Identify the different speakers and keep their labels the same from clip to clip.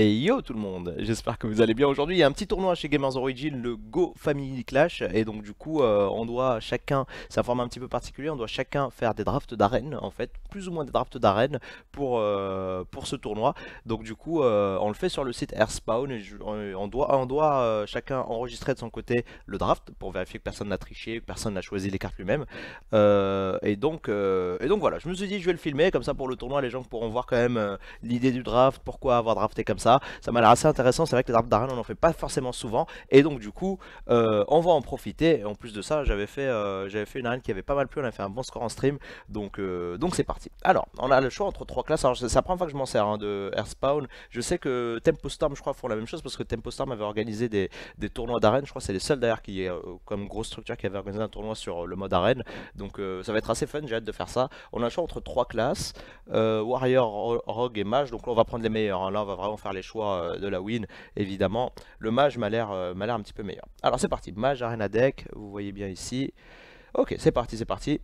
Speaker 1: Et yo tout le monde, j'espère que vous allez bien aujourd'hui. Il y a un petit tournoi chez Gamers Origin, le Go Family Clash. Et donc du coup, euh, on doit chacun, c'est un format un petit peu particulier, on doit chacun faire des drafts d'arène en fait, plus ou moins des drafts d'arène pour, euh, pour ce tournoi. Donc du coup, euh, on le fait sur le site Airspawn on doit, on doit chacun enregistrer de son côté le draft pour vérifier que personne n'a triché, que personne n'a choisi les cartes lui-même. et, donc, et donc voilà, je me suis dit je vais le filmer, comme ça pour le tournoi les gens pourront voir quand même l'idée du draft, pourquoi avoir drafté comme ça ça. m'a l'air assez intéressant. C'est vrai que les arbres d'arène, on n'en fait pas forcément souvent. Et donc, du coup, euh, on va en profiter. Et en plus de ça, j'avais fait, euh, j'avais fait une arène qui avait pas mal plu. On a fait un bon score en stream. Donc, euh, donc c'est parti. Alors, on a le choix entre trois classes. Alors, c'est la première fois que je m'en sers hein, de Airspawn. Je sais que Tempo Storm, je crois, font la même chose parce que Tempo Storm avait organisé des, tournois d'arène. Je crois c'est les seuls d'ailleurs qui est comme grosse structure qui avait organisé un tournoi sur le mode arène. Donc, ça va être assez fun. J'ai hâte de faire ça. On a le choix entre trois classes Warrior, Rogue et Mage. Donc, là, on va prendre les meilleurs. Hein. Là, on va vraiment faire les choix euh, de la win, évidemment, le mage m'a l'air euh, l'air un petit peu meilleur. Alors c'est parti, mage arena deck, vous voyez bien ici. Ok, c'est parti, c'est parti.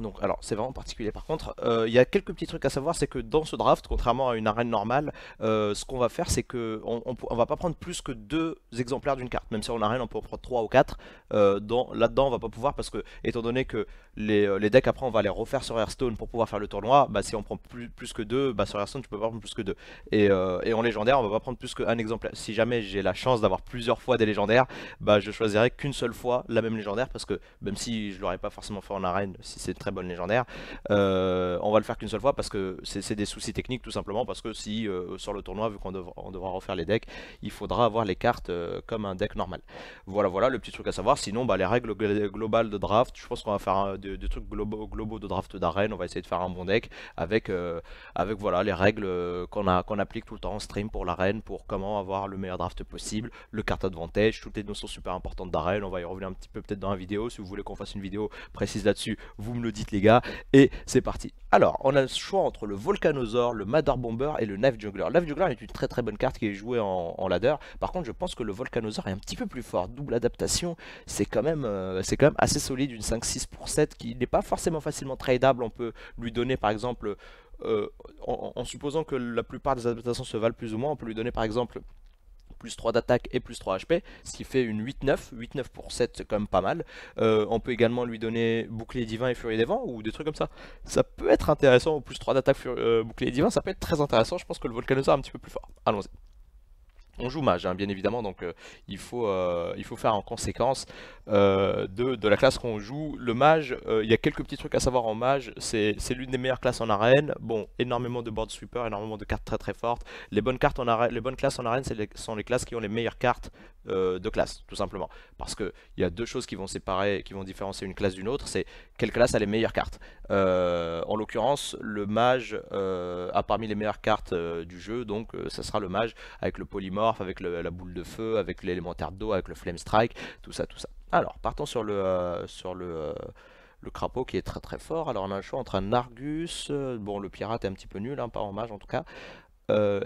Speaker 1: Donc, alors, c'est vraiment particulier. Par contre, euh, il y a quelques petits trucs à savoir, c'est que dans ce draft, contrairement à une arène normale, euh, ce qu'on va faire, c'est qu'on on, va pas prendre plus que deux exemplaires d'une carte. Même si en arène, on peut en prendre trois ou quatre. Euh, là-dedans, on va pas pouvoir parce que, étant donné que les, decks après, on va les refaire sur Hearthstone pour pouvoir faire le tournoi, bah si on prend plus, que deux, bah, sur Hearthstone, tu peux pas prendre plus que deux. Et, en légendaire, on va pas prendre plus qu'un exemplaire. Si jamais j'ai la chance d'avoir plusieurs fois des légendaires, bah, je choisirai qu'une seule fois la même légendaire parce que même si je l'aurais pas forcément fait en arène, si c'est très bonne légendaire. Euh, on va le faire qu'une seule fois parce que c'est des soucis techniques tout simplement parce que si euh, sur le tournoi vu qu'on devra, refaire les decks, il faudra avoir les cartes euh, comme un deck normal. Voilà voilà le petit truc à savoir. Sinon bah, les règles globales de draft, je pense qu'on va faire des, trucs globaux, de draft d'arène. On va essayer de faire un bon deck avec avec voilà les règles qu'on qu'on applique tout le temps en stream pour l'arène pour comment avoir le meilleur draft possible, le carte advantage, toutes les notions super importantes d'arène. On va y revenir un petit peu peut-être dans la vidéo. Si vous voulez qu'on fasse une vidéo précise là-dessus, vous me le dites les gars, et c'est parti. Alors, on a le choix entre le Volcanosaur, le Madar Bomber et le Knife Juggler. Knife Jungler est une très très bonne carte qui est jouée en, ladder. Par contre, je pense que le Volcanosaur est un petit peu plus fort. Double adaptation, c'est quand, même, euh, c'est quand même assez solide. Une 5-6 pour 7 qui n'est pas forcément facilement tradable. On peut lui donner par exemple, euh, en supposant que la plupart des adaptations se valent plus ou moins, on peut lui donner par exemple plus 3 d'attaque et plus 3 HP, ce qui fait une 8-9. 8-9 pour 7, c'est quand même pas mal. Euh, on peut également lui donner bouclier divin et furie des vents ou des trucs comme ça. Ça peut être intéressant, ou plus 3 d'attaque, euh, bouclier divin, ça peut être très intéressant. Je pense que le volcanosaur est un petit peu plus fort. Allons-y. On joue mage, hein, bien évidemment, donc euh, il, faut, euh, il faut faire en conséquence euh, de, la classe qu'on joue. Le mage, il y a quelques petits trucs à savoir en mage, c'est l'une des meilleures classes en arène. Bon, énormément de board sweeper, énormément de cartes très très fortes. Les bonnes, cartes en arène, les bonnes classes en arène ce sont les classes qui ont les meilleures cartes de classe, tout simplement. Parce qu'il y a deux choses qui vont séparer, qui vont différencier une classe d'une autre, c'est quelle classe a les meilleures cartes. en l'occurrence, le mage a parmi les meilleures cartes du jeu, donc ça sera le mage avec le polymorph avec la boule de feu, avec l'élémentaire d'eau, avec le Flame Strike, tout ça, tout ça. Alors, partons sur le, euh, sur le, euh, le, crapaud qui est très très fort. Alors, on a le choix entre un Argus, euh, bon, le pirate est un petit peu nul, hein, pas en mage en tout cas,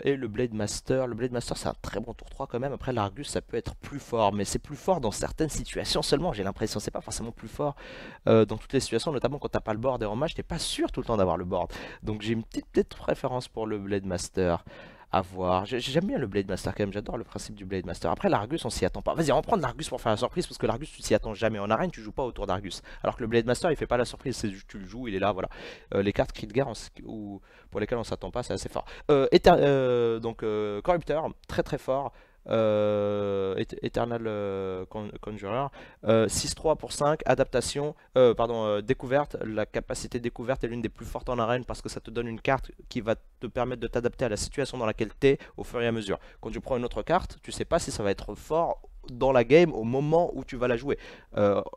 Speaker 1: et le Blade Master. Le Blade Master, c'est un très bon tour 3 quand même. Après, l'Argus, ça peut être plus fort, mais c'est plus fort dans certaines situations seulement. J'ai l'impression, c'est pas forcément plus fort dans toutes les situations, notamment quand t'as pas le board. Et en mage t'es pas sûr tout le temps d'avoir le board. Donc, j'ai une petite, petite préférence pour le Blade Master voir. J'aime bien le Blade Master quand même, j'adore le principe du Blade Master. Après l'Argus on s'y attend pas. Vas-y on va l'Argus pour faire la surprise parce que l'Argus tu s'y attends jamais. En arène tu joues pas autour d'Argus. Alors que le Blade Master il fait pas la surprise, c'est tu le joues, il est là, voilà. Euh, les cartes cri de guerre pour lesquelles on s'attend pas c'est assez fort. Euh, euh, donc Corrupteur, très très fort. Euh, Eternal euh, Conjurer. 6-3 euh, pour 5, adaptation, pardon, découverte. La capacité découverte est l'une des plus fortes en arène parce que ça te donne une carte qui va te permettre de t'adapter à la situation dans laquelle tu es au fur et à mesure. Quand tu prends une autre carte, tu sais pas si ça va être fort dans la game au moment où tu vas la jouer.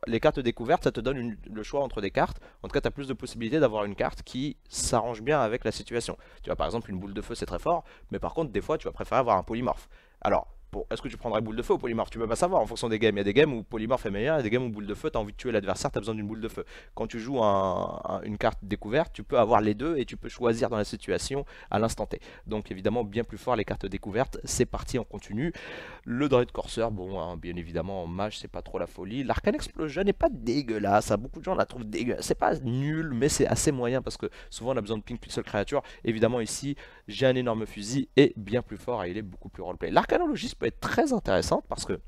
Speaker 1: les cartes découvertes, ça te donne le choix entre des cartes. En tout cas, tu as plus de possibilités d'avoir une carte qui s'arrange bien avec la situation. Tu vois, par exemple, une boule de feu, c'est très fort, mais par contre, des fois, tu vas préférer avoir un polymorphe. Alors, est-ce que tu prendrais boule de feu ou polymorphe Tu peux pas savoir en fonction des games. Il y a des games où polymorphe est meilleur, il y a des games où boule de feu, t'as envie de tuer l'adversaire, t'as besoin d'une boule de feu. Quand tu joues une carte découverte, tu peux avoir les deux et tu peux choisir dans la situation à l'instant T. Donc évidemment, bien plus fort les cartes découvertes. C'est parti, on continue. Le Dread Corsair, bon, hein, bien évidemment, en mage, c'est pas trop la folie. L'Arcane Explosion n'est pas dégueulasse. Hein, beaucoup de gens la trouvent dégueulasse. C'est pas nul, mais c'est assez moyen parce que souvent on a besoin de ping seule créature. Évidemment, ici, j'ai un énorme fusil et bien plus fort et il est beaucoup plus roleplay. L'arcanologiste peut être très intéressante parce que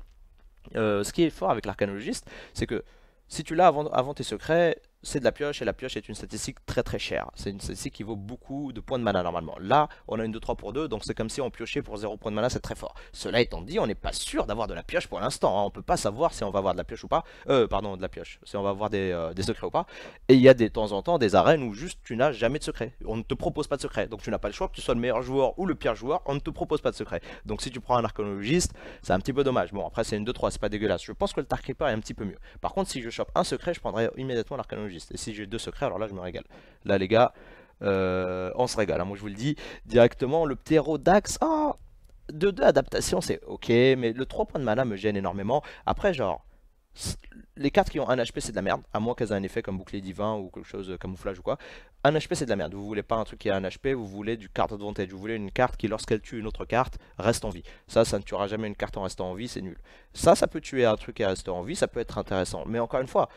Speaker 1: euh, ce qui est fort avec l'arcanologiste, c'est que si tu l'as avant, tes secrets, c'est de la pioche et la pioche est une statistique très très chère. C'est une statistique qui vaut beaucoup de points de mana normalement. Là, on a une 2-3 pour 2, donc c'est comme si on piochait pour 0 points de mana, c'est très fort. Cela étant dit, on n'est pas sûr d'avoir de la pioche pour l'instant. Hein. On peut pas savoir si on va avoir de la pioche ou pas. Euh, pardon, de la pioche. Si on va avoir des, euh, secrets ou pas. Et il y a des temps en temps des arènes où juste tu n'as jamais de secret. On ne te propose pas de secret. Donc tu n'as pas le choix, que tu sois le meilleur joueur ou le pire joueur, on ne te propose pas de secret. Donc si tu prends un archéologiste, c'est un petit peu dommage. Bon, après c'est une 2-3, c'est pas dégueulasse. Je pense que le tar est un petit peu mieux. Par contre, si je chope un secret, je prendrai immédiatement l'archéologiste et si j'ai deux secrets, alors là, je me régale. Là, les gars, euh, on se régale. Hein, moi, je vous le dis directement, le ptérodax, ah, de deux adaptations c'est ok, mais le 3 points de mana me gêne énormément. Après, genre, les cartes qui ont un HP c'est de la merde, à moins qu'elles aient un effet comme bouclier divin ou quelque chose de euh, camouflage ou quoi. Un HP c'est de la merde, vous voulez pas un truc qui a un HP, vous voulez du carte advantage, vous voulez une carte qui lorsqu'elle tue une autre carte reste en vie. Ça, ça ne tuera jamais une carte en restant en vie, c'est nul. Ça, ça peut tuer un truc et rester en vie, ça peut être intéressant. Mais encore une fois,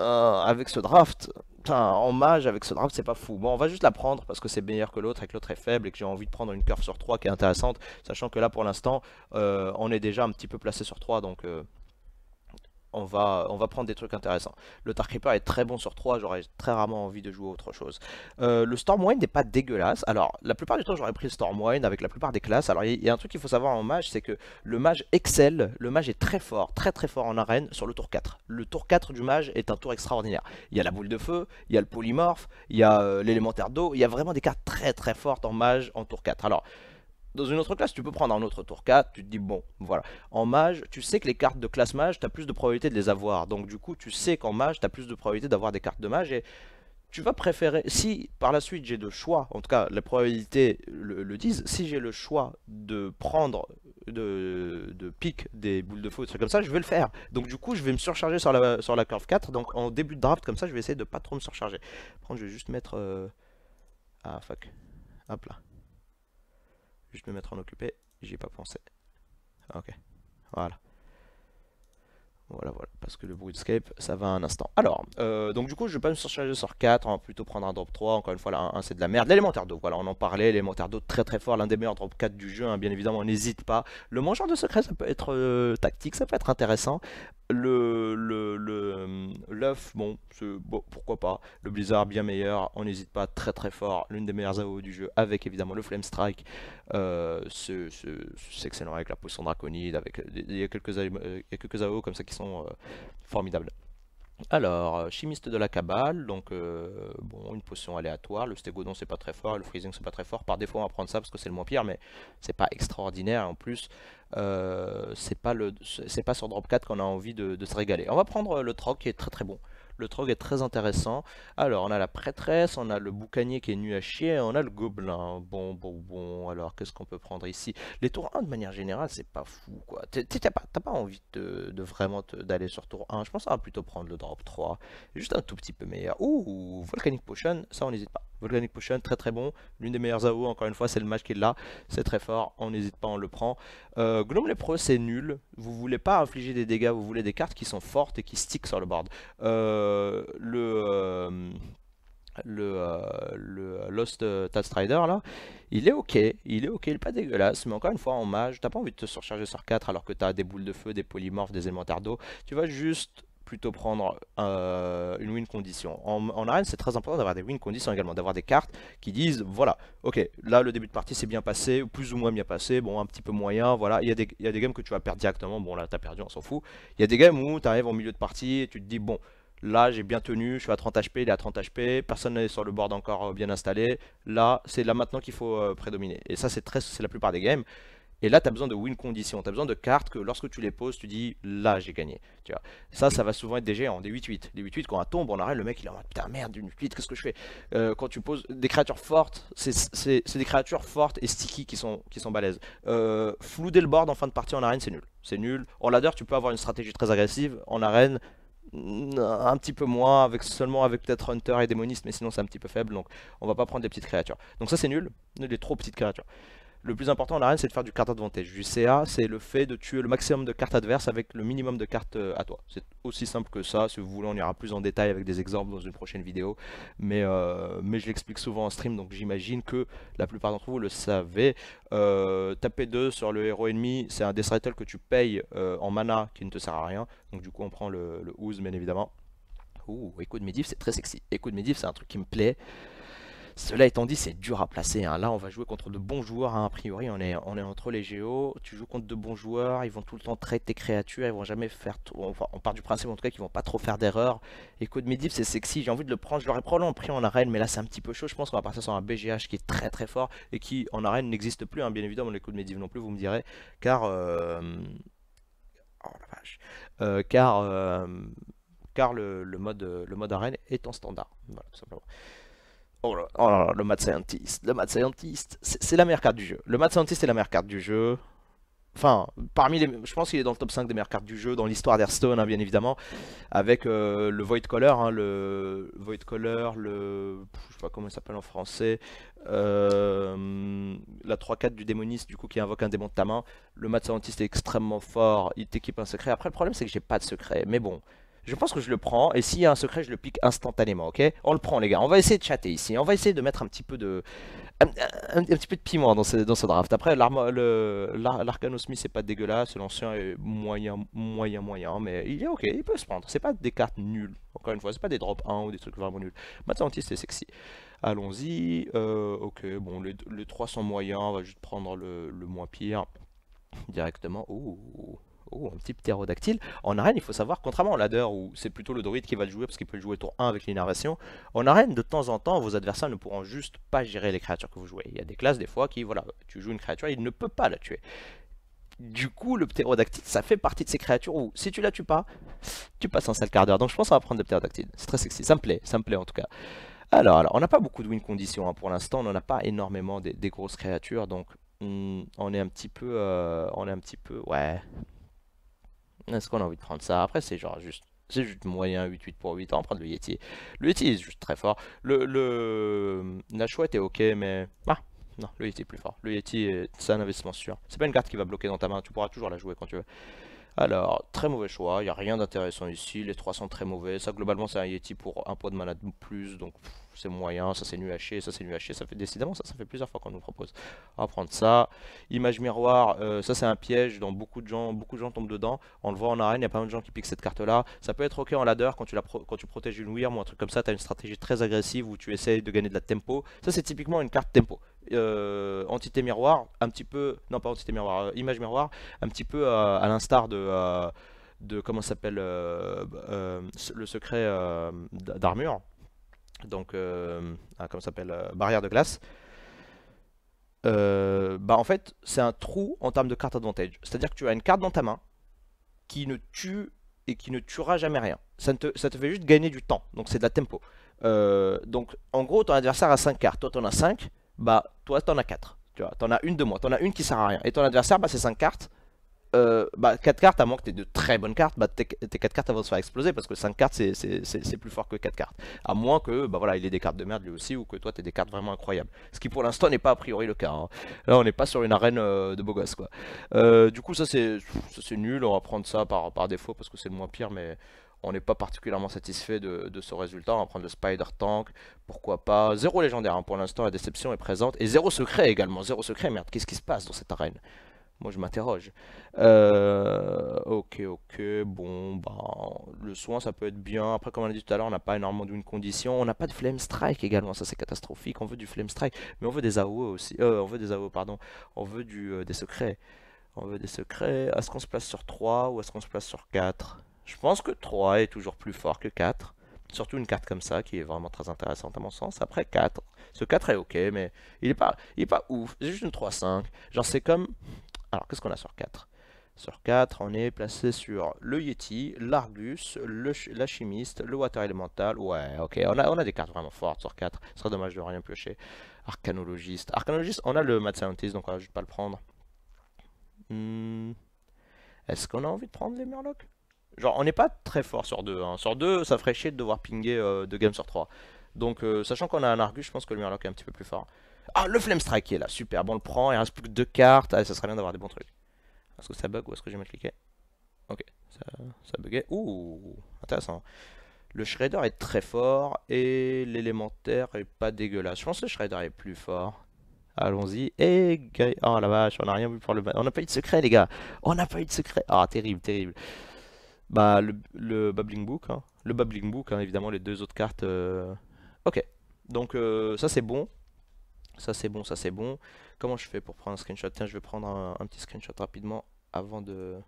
Speaker 1: euh, avec ce draft. en mage avec ce draft, c'est pas fou. Bon, on va juste la prendre parce que c'est meilleur que l'autre et que l'autre est faible et que j'ai envie de prendre une curve sur 3 qui est intéressante. Sachant que là, pour l'instant, euh, on est déjà un petit peu placé sur 3, donc euh, on va, on va prendre des trucs intéressants. Le Tar Reaper est très bon sur 3, j'aurais très rarement envie de jouer autre chose. Euh, le Stormwind n'est pas dégueulasse. Alors, la plupart du temps, j'aurais pris le Stormwind avec la plupart des classes. Alors, il y, a un truc qu'il faut savoir en mage, c'est que le mage excelle. Le mage est très fort, très très fort en arène sur le tour 4. Le tour 4 du mage est un tour extraordinaire. Il y a la boule de feu, il y a le polymorphe, il y a euh, l'élémentaire d'eau. Il y a vraiment des cartes très très fortes en mage en tour 4. Alors, dans une autre classe, tu peux prendre un autre tour 4, tu te dis bon, voilà. En mage, tu sais que les cartes de classe mage, tu as plus de probabilité de les avoir. Donc du coup, tu sais qu'en mage, tu as plus de probabilité d'avoir des cartes de mage et tu vas préférer, si par la suite j'ai le choix, en tout cas les probabilités le, disent, si j'ai le choix de prendre, de, de pique des boules de feu, des trucs comme ça, je vais le faire. Donc du coup je vais me surcharger sur la, sur la curve 4, donc en début de draft comme ça je vais essayer de pas trop me surcharger. Par je vais juste mettre... Euh, ah fuck, hop là. Je Juste me mettre en occupé, j'y ai pas pensé. Ah, ok, voilà. Voilà, voilà, parce que le scape, ça va un instant. Alors, euh, donc du coup, je vais pas me surcharger de sort 4, on va plutôt prendre un drop 3, encore une fois, là, 1 c'est de la merde. L'élémentaire d'eau, voilà, on en parlait, l'élémentaire d'eau très très fort, l'un des meilleurs drop 4 du jeu, hein, bien évidemment, on n'hésite pas. Le mangeur de secret, ça peut être euh, tactique, ça peut être intéressant le le, euh, bon, pourquoi pas. Le Blizzard bien meilleur, on n'hésite pas très très fort. L'une des meilleures AO du jeu, avec évidemment le Flame Strike, euh, excellent avec la potion draconide, avec il y a quelques, euh, quelques AO comme ça qui sont formidables. Alors, euh, chimiste de la cabale, donc euh, bon, une potion aléatoire, le stégodon c'est pas très fort, le freezing c'est pas très fort, par défaut on va prendre ça parce que c'est le moins pire, mais c'est pas extraordinaire, en plus euh, c'est pas, sur drop 4 qu'on a envie de, de, se régaler. On va prendre le troc qui est très très bon, le trog est très intéressant. Alors, on a la prêtresse, on a le boucanier qui est nu à chier, et on a le gobelin. Bon, bon, bon. Alors, qu'est-ce qu'on peut prendre ici Les tours 1, de manière générale, c'est pas fou, quoi. T'as pas, envie de, vraiment d'aller sur tour 1. Je pense qu'on va plutôt prendre le drop 3. Juste un tout petit peu meilleur. Ouh, Volcanic Potion, ça, on n'hésite pas. Volcanic Potion, très très bon. L'une des meilleures AO, encore une fois, c'est le match qui est C'est très fort, on n'hésite pas, on le prend. Euh, Gnome c'est nul. Vous voulez pas infliger des dégâts, vous voulez des cartes qui sont fortes et qui stick sur le board. Euh, euh, euh, le Lost euh, là, il est ok, il est ok, il est pas dégueulasse, mais encore une fois en mage, t'as pas envie de te surcharger sur 4 alors que tu as des boules de feu, des polymorphes, des élémentaires d'eau, tu vas juste plutôt prendre euh, une win condition. En, en arène, c'est très important d'avoir des win conditions également, d'avoir des cartes qui disent, voilà, ok, là le début de partie s'est bien passé, plus ou moins bien passé, bon, un petit peu moyen, voilà. Il y, a des, games que tu vas perdre directement, bon là t'as perdu, on s'en fout. Il y a des games où tu arrives en milieu de partie et tu te dis, bon, Là, j'ai bien tenu, je suis à 30 HP, il est à 30 HP, personne n'est sur le board encore euh, bien installé. Là, c'est là maintenant qu'il faut euh, prédominer. Et ça, c'est très, c'est la plupart des games. Et là, tu as besoin de win condition, tu as besoin de cartes que lorsque tu les poses, tu dis là, j'ai gagné. Tu vois. Ça, ça va souvent être des géants, des 8-8. Des 8-8, quand on tombe en arène le mec il est en mode putain, merde, une 8, qu'est-ce que je fais euh, Quand tu poses des créatures fortes, c'est des créatures fortes et sticky qui sont, qui sont balèzes. Euh, flouder le board en fin de partie en arène, c'est nul. C'est nul. En ladder, tu peux avoir une stratégie très agressive. En arène, un petit peu moins, avec seulement avec peut-être Hunter et Démoniste, mais sinon c'est un petit peu faible, donc on va pas prendre des petites créatures. Donc ça c'est nul, les trop petites créatures. Le plus important dans l'arène, c'est de faire du card advantage. Du CA, c'est le fait de tuer le maximum de cartes adverses avec le minimum de cartes euh, à toi. C'est aussi simple que ça. Si vous voulez, on ira plus en détail avec des exemples dans une prochaine vidéo. Mais, euh, mais je l'explique souvent en stream, donc j'imagine que la plupart d'entre vous le savez. Euh, taper 2 sur le héros ennemi, c'est un death que tu payes en mana qui ne te sert à rien. Donc du coup, on prend le, le ooze, bien évidemment. Ouh, écoute de c'est très sexy. Écoute de Medivh, c'est un truc qui me plaît. Cela étant dit, c'est dur à placer. Hein. Là, on va jouer contre de bons joueurs. à hein. A priori, on est, entre les Géo. Tu joues contre de bons joueurs. Ils vont tout le temps traiter tes créatures. Ils vont jamais faire. on part du principe en tout cas qu'ils vont pas trop faire d'erreurs. Et Code Medivh, c'est sexy. J'ai envie de le prendre. Je l'aurais probablement pris en arène, mais là, c'est un petit peu chaud. Je pense qu'on va partir sur un BGH qui est très très fort et qui en arène n'existe plus. Hein. Bien évidemment, les de Medivh non plus, vous me direz. Car. Euh, oh la vache. Euh, car. Euh, car le, mode, le mode arène est en standard. Voilà, simplement. Oh, oh là, là, le Mad Scientist, le Mad Scientist, c'est la meilleure carte du jeu. Le Mad Scientist est la meilleure carte du jeu. Enfin, parmi les, je pense qu'il est dans le top 5 des meilleures cartes du jeu, dans l'histoire d'Airstone hein, bien évidemment, avec euh, hein, le Void Color, le Void Color, le, je sais pas comment il s'appelle en français, euh, la 3-4 du démoniste, du coup, qui invoque un démon de ta main. Le Mad Scientist est extrêmement fort, il t'équipe un secret. Après, le problème, c'est que j'ai pas de secret, mais bon, je pense que je le prends, et s'il y a un secret, je le pique instantanément, ok On le prend, les gars. On va essayer de chatter ici. On va essayer de mettre un petit peu de... Un, petit peu de piment dans ce, dans ce draft. Après, l'Arcanosmith, c'est pas dégueulasse. L'ancien est moyen, moyen, moyen. Mais il est ok, il peut se prendre. C'est pas des cartes nulles. Encore une fois, c'est pas des drops 1 ou des trucs vraiment nuls. Matantis, c'est sexy. Allons-y. Euh, ok, bon, les, les 3 sont moyens. On va juste prendre le, le moins pire directement. ouh oh, un petit ptérodactyle. En arène, il faut savoir, contrairement au ladder où c'est plutôt le druide qui va le jouer parce qu'il peut le jouer tour 1 avec l'innervation, en arène, de temps en temps, vos adversaires ne pourront juste pas gérer les créatures que vous jouez. Il y a des classes, des fois, qui, voilà, tu joues une créature, il ne peut pas la tuer. Du coup, le ptérodactyle, ça fait partie de ces créatures où, si tu la tues pas, tu passes en sale quart d'heure. Donc je pense qu'on va prendre le ptérodactyle. C'est très sexy, ça me plaît, ça me plaît en tout cas. Alors, alors on n'a pas beaucoup de win conditions hein, pour l'instant, on n'en a pas énormément des, grosses créatures, donc hmm, on est un petit peu euh, on est un petit peu ouais est-ce qu'on a envie de prendre ça Après, c'est genre juste. C'est juste moyen 8-8 pour 8. On va prendre le Yeti. Le Yeti est juste très fort. Le, le... La chouette est ok, mais. Ah Non, le Yeti est plus fort. Le Yeti, euh, c'est un investissement sûr. C'est pas une carte qui va bloquer dans ta main. Tu pourras toujours la jouer quand tu veux. Alors, très mauvais choix. Il n'y a rien d'intéressant ici. Les 3 sont très mauvais. Ça, globalement, c'est un Yeti pour un poids de malade plus. Donc, c'est moyen, ça c'est nuaché, ça c'est nu ça fait décidément ça, ça fait plusieurs fois qu'on nous propose. On va prendre ça, image miroir, euh, ça c'est un piège, dont beaucoup de gens, beaucoup de gens tombent dedans, on le voit en arène, il y a pas mal de gens qui piquent cette carte là, ça peut être ok en ladder quand tu, la quand tu protèges une Wyrm ou un truc comme ça, tu as une stratégie très agressive où tu essayes de gagner de la tempo, ça c'est typiquement une carte tempo. Euh, entité miroir, un petit peu, non pas entité miroir, euh, image miroir, un petit peu à l'instar de, de, comment s'appelle le secret d'armure donc euh, ah, s'appelle euh, barrière de glace, euh, bah en fait c'est un trou en termes de carte advantage. C'est-à-dire que tu as une carte dans ta main qui ne tue et qui ne tuera jamais rien. Ça te, ça te fait juste gagner du temps, donc c'est de la tempo. Euh, donc en gros ton adversaire a 5 cartes, toi tu en as 5, bah toi en as 4. Tu vois, t'en as une de tu en as une qui sert à rien. Et ton adversaire, bah, c'est 5 cartes, 4 euh, bah, cartes, à moins que tu aies de très bonnes cartes, bah, tes, 4 cartes vont se faire exploser parce que 5 cartes c'est plus fort que 4 cartes. À moins que bah, voilà, il ait des cartes de merde lui aussi ou que toi tu aies des cartes vraiment incroyables. Ce qui pour l'instant n'est pas a priori le cas. Hein. Là on n'est pas sur une arène euh, de beau gosse quoi. Euh, du coup, ça c'est nul, on va prendre ça par, par défaut parce que c'est le moins pire, mais on n'est pas particulièrement satisfait de, ce résultat. On va prendre le Spider Tank, pourquoi pas. Zéro légendaire hein. pour l'instant, la déception est présente. Et zéro secret également, zéro secret, merde, qu'est-ce qui se passe dans cette arène moi, je m'interroge. Euh, ok, ok, bon, bah, le soin, ça peut être bien. Après, comme on a dit tout à l'heure, on n'a pas énormément d'une condition. On n'a pas de flame strike également, ça c'est catastrophique. On veut du flame strike, mais on veut des AOE aussi. Euh, on veut des AOE, pardon. On veut du, euh, des secrets. On veut des secrets. Est-ce qu'on se place sur 3 ou est-ce qu'on se place sur 4 Je pense que 3 est toujours plus fort que 4. Surtout une carte comme ça qui est vraiment très intéressante à mon sens. Après 4, ce 4 est ok, mais il est pas, il est pas ouf. C'est juste une 3-5. Genre c'est comme, alors qu'est-ce qu'on a sur 4 Sur 4, on est placé sur le Yeti, l'Argus, la Chimiste, le Water Elemental. Ouais, ok, on a, on a des cartes vraiment fortes sur 4. Ce serait dommage de rien piocher. Arcanologiste. Arcanologiste, on a le Mad Scientist, donc on va juste pas le prendre. Hmm. Est-ce qu'on a envie de prendre les Murlocs Genre, on n'est pas très fort sur 2. Hein. Sur 2, ça ferait chier de devoir pinguer 2 euh, games sur 3. Donc, euh, sachant qu'on a un Argus, je pense que le Murloc est un petit peu plus fort. Ah, le Flamestrike est là, super, bon, on le prend, il reste plus que deux cartes, ah, ça serait bien d'avoir des bons trucs. Est-ce que ça bug ou est-ce que j'ai mal cliqué Ok, ça, ça buguait. Ouh, intéressant. Le Shredder est très fort et l'élémentaire est pas dégueulasse. Je pense que le Shredder est plus fort. Allons-y. Et... Oh la vache, on n'a rien vu pour le... On n'a pas eu de secret les gars. On n'a pas eu de secret. Ah, terrible, terrible. Bah, le, le Babbling Book. Hein. Le Babbling Book, hein, évidemment, les deux autres cartes. Euh, ok. Donc euh, ça c'est bon ça c'est bon, ça c'est bon. Comment je fais pour prendre un screenshot Tiens, je vais prendre un, petit screenshot rapidement avant de...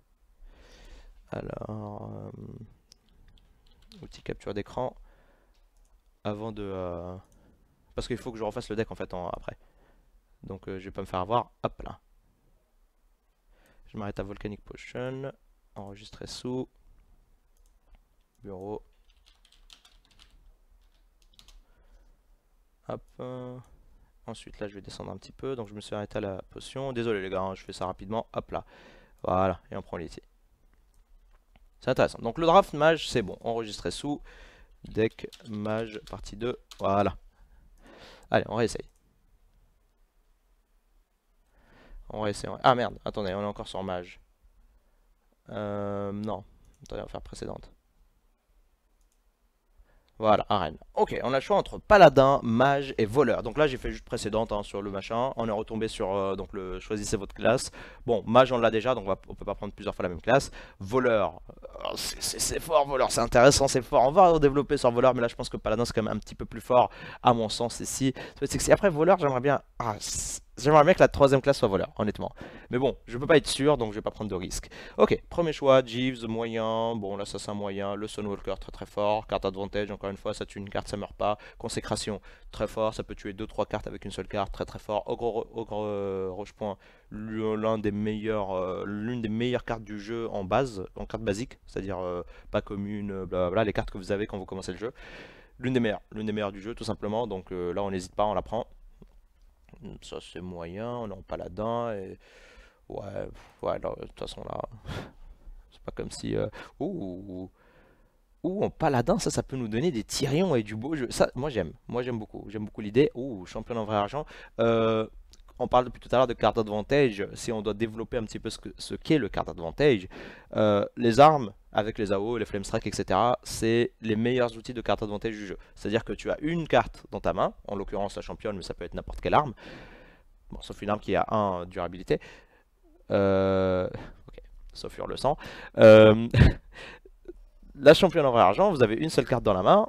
Speaker 1: Alors... Euh, outil capture d'écran. Avant de... Euh, parce qu'il faut que je refasse le deck en fait après. Donc euh, je vais pas me faire avoir. Hop là. Je m'arrête à Volcanic Potion. Enregistrer sous. Bureau. Hop. Ensuite, là, je vais descendre un petit peu. Donc, je me suis arrêté à la potion. Désolé, les gars, hein, je fais ça rapidement. Hop là. Voilà, et on prend l'été. C'est intéressant. Donc, le draft mage, c'est bon. Enregistré sous deck mage partie 2. Voilà. Allez, on réessaye. On réessaye. Ah merde, attendez, on est encore sur mage. Euh, non. Attendez, on va faire précédente. Voilà, arène. Ok, on a le choix entre paladin, mage et voleur. Donc là, j'ai fait juste précédente hein, sur le machin. On est retombé sur euh, donc le choisissez votre classe. Bon, mage, on l'a déjà, donc on, ne peut pas prendre plusieurs fois la même classe. Voleur, oh, c'est fort, voleur, c'est intéressant, c'est fort. On va développer sur voleur, mais là, je pense que paladin, c'est quand même un petit peu plus fort, à mon sens, ici. Après, voleur, j'aimerais bien... Ah, J'aimerais bien que la troisième classe soit voleur, honnêtement. Mais bon, je peux pas être sûr, donc je vais pas prendre de risque. Ok, premier choix, Jeeves, moyen, bon, l'assassin moyen, le Sunwalker, très très fort, carte advantage, encore une fois, ça tue une carte, ça meurt pas. Consécration, très fort, ça peut tuer 2-3 cartes avec une seule carte, très très fort. Ogre, ogre point, euh, Rochepoint, des euh, l'une des meilleures cartes du jeu en base, en carte basique, c'est-à-dire euh, pas commune, blablabla, les cartes que vous avez quand vous commencez le jeu. L'une des meilleures, l'une des meilleures du jeu, tout simplement, donc là on n'hésite pas, on la prend ça c'est moyen, on est en paladin, et ouais, ouais, de toute façon là, c'est pas comme si, euh... ouh, en paladin, ça, ça peut nous donner des tirions et du beau jeu, ça, moi j'aime, moi j'aime beaucoup, j'aime beaucoup l'idée, ou champion en vrai argent, euh, on parle depuis tout à l'heure de carte d'advantage, si on doit développer un petit peu ce qu'est le carte d'advantage, euh, les armes, avec les AO, les Strike, etc., c'est les meilleurs outils de carte advantage du jeu. C'est-à-dire que tu as une carte dans ta main, en l'occurrence la championne, mais ça peut être n'importe quelle arme, bon, sauf une arme qui a 1 durabilité, euh... sauf sur le sang. Euh... la championne en vrai argent, vous avez une seule carte dans la main,